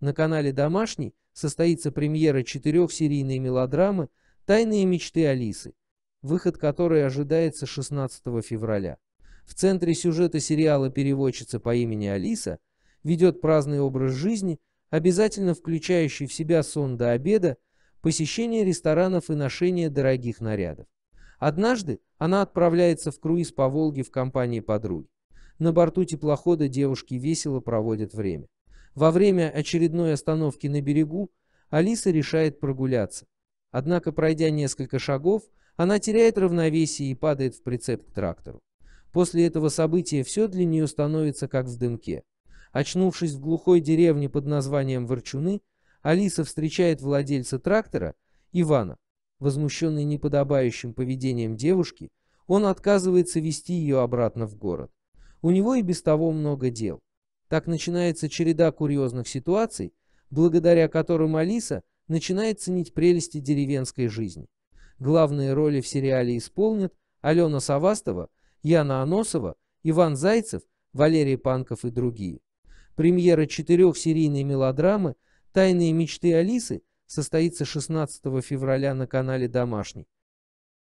На канале «Домашний» состоится премьера четырехсерийной мелодрамы «Тайные мечты Алисы», выход которой ожидается 16 февраля. В центре сюжета сериала переводчица по имени Алиса ведет праздный образ жизни, обязательно включающий в себя сон до обеда, посещение ресторанов и ношение дорогих нарядов. Однажды она отправляется в круиз по Волге в компании подруги. На борту теплохода девушки весело проводят время. Во время очередной остановки на берегу Алиса решает прогуляться. Однако, пройдя несколько шагов, она теряет равновесие и падает в прицеп к трактору. После этого события все для нее становится как в дымке. Очнувшись в глухой деревне под названием Ворчуны, Алиса встречает владельца трактора, Ивана. Возмущенный неподобающим поведением девушки, он отказывается вести ее обратно в город. У него и без того много дел. Так начинается череда курьезных ситуаций, благодаря которым Алиса начинает ценить прелести деревенской жизни. Главные роли в сериале исполнят Алена Савастова, Яна Аносова, Иван Зайцев, Валерий Панков и другие. Премьера четырехсерийной мелодрамы «Тайные мечты Алисы» состоится 16 февраля на канале «Домашний».